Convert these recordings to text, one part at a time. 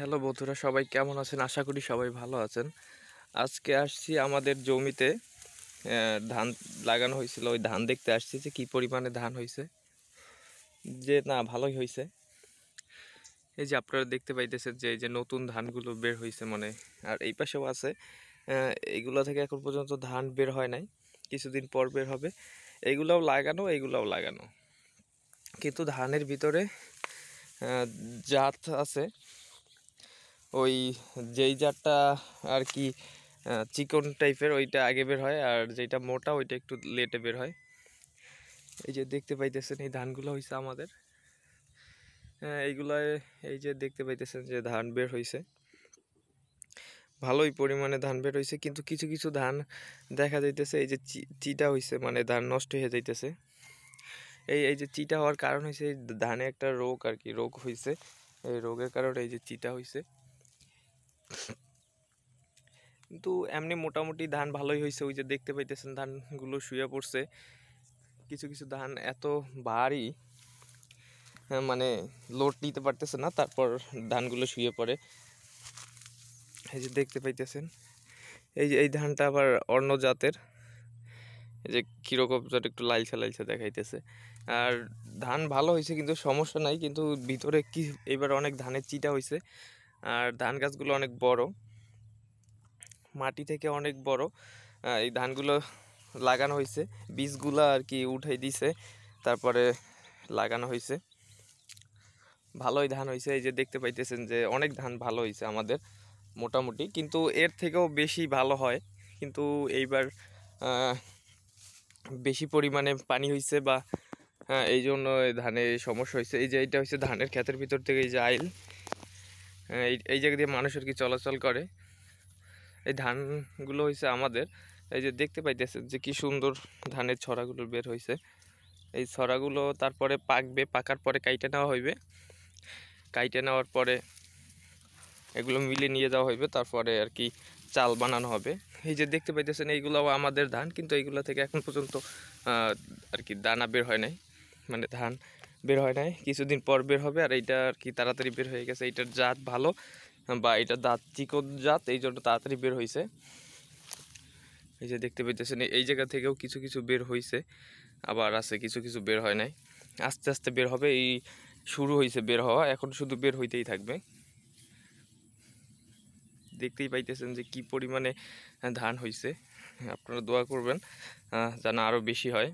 hello বন্ধুরা সবাই কেমন আছেন আশা করি সবাই ভালো আছেন আজকে আসছি আমাদের জমিতে ধান লাগানো হয়েছিল ওই ধান দেখতে আসছি যে কী পরিমাণে ধান হয়েছে যে না ভালোই হয়েছে এই যে আপনারা দেখতে পাইতেছেন যে এই যে নতুন ধানগুলো বের হয়েছে মানে আর এই পাশেও আছে এইগুলো থেকে এখন পর্যন্ত ধান বের হয় নাই কিছুদিন পর বের হবে এইগুলাও লাগানো এইগুলাও লাগানো কিন্তু ধানের ভিতরে জাত আছে ওই যেই জারটা আর কি চিকন টাইপের ওইটা আগে বের হয় আর যেটা মোটা ওইটা একটু লেটে বের হয় এই যে দেখতে পাইতেছেন এই ধানগুলো হয়েছে আমাদের হ্যাঁ এইগুলায় এই যে দেখতে পাইতেছেন যে ধান বের হয়েছে ভালোই পরিমাণে ধান বের হয়েছে কিন্তু কিছু কিছু ধান দেখা যাইতেছে এই যে চিটা হয়েছে মানে ধান নষ্ট হয়ে যাইতেছে এই এই যে চিটা হওয়ার কারণ হয়েছে ধানে একটা রোগ আর কি রোগ হয়েছে এই রোগের কারণে এই যে চিটা হয়েছে কিন্তু এমনি মোটামুটি ধান ভালোই হয়েছে ওই যে দেখতে পাইতেছেন ধানগুলো শুয়ে পড়ছে কিছু কিছু ধান এত ভারী হ্যাঁ, মানে লোড নিতে পারতেছে না তারপর ধানগুলো শুয়ে পড়ে এই যে দেখতে পাইতেছেন এই যে এই ধানটা আবার অন্য জাতের এই যে কীরকম জাত একটু লালছা লালছা দেখাইতেছে আর ধান ভালো হয়েছে কিন্তু সমস্যা নাই কিন্তু ভিতরে কি এবার অনেক ধানের চিটা হয়েছে আর ধান গাছগুলো অনেক বড় মাটি থেকে অনেক বড় এই ধানগুলো লাগানো হয়েছে বীজগুলো আর কি উঠাই দিছে তারপরে লাগানো হয়েছে ভালোই ধান হয়েছে এই যে দেখতে পাইতেছেন যে অনেক ধান ভালো হয়েছে আমাদের মোটামুটি কিন্তু এর থেকেও বেশি ভালো হয় কিন্তু এইবার বেশি পরিমাণে পানি হয়েছে বা এই জন্য ধানে সমস্যা হয়েছে এই যে এটা হচ্ছে ধানের ক্ষেতের ভিতর থেকে এই যে আইল হ্যাঁ, এই এই জায়গা দিয়ে মানুষ আর কি চলাচল করে এই ধানগুলো হয়েছে আমাদের এই যে দেখতে পাইতেছে যে কি সুন্দর ধানের ছড়াগুলো বের হয়েছে এই ছড়াগুলো তারপরে পাকবে পাকার পরে কাইটে নেওয়া হইবে কাইটে নেওয়ার পরে এগুলো মিলে নিয়ে যাওয়া হইবে তারপরে আর কি চাল বানানো হবে এই যে দেখতে পাইতেছেন এইগুলো আমাদের ধান কিন্তু এইগুলো থেকে এখন পর্যন্ত আর কি দানা বের হয় নাই মানে ধান বের হয় নাই কিছুদিন পর বের হবে আর এইটা আর কি তাড়াতাড়ি বের হয়ে গেছে এইটার জাত ভালো বা এটা দাঁত চিকন জাত এই জন্য তাড়াতাড়ি বের হয়েছে এই যে দেখতে পেতেছেন এই জায়গা থেকেও কিছু কিছু বের হয়েছে আবার আছে কিছু কিছু বের হয় নাই আস্তে আস্তে বের হবে এই শুরু হয়েছে বের হওয়া এখন শুধু বের হইতেই থাকবে দেখতেই পাইতেছেন যে কি পরিমাণে ধান হয়েছে আপনারা দোয়া করবেন যেন আরও বেশি হয়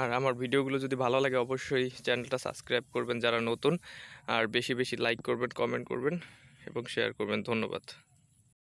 আর আমার ভিডিওগুলো যদি ভালো লাগে অবশ্যই চ্যানেলটা সাবস্ক্রাইব করবেন যারা নতুন আর বেশি বেশি লাইক করবেন কমেন্ট করবেন এবং শেয়ার করবেন ধন্যবাদ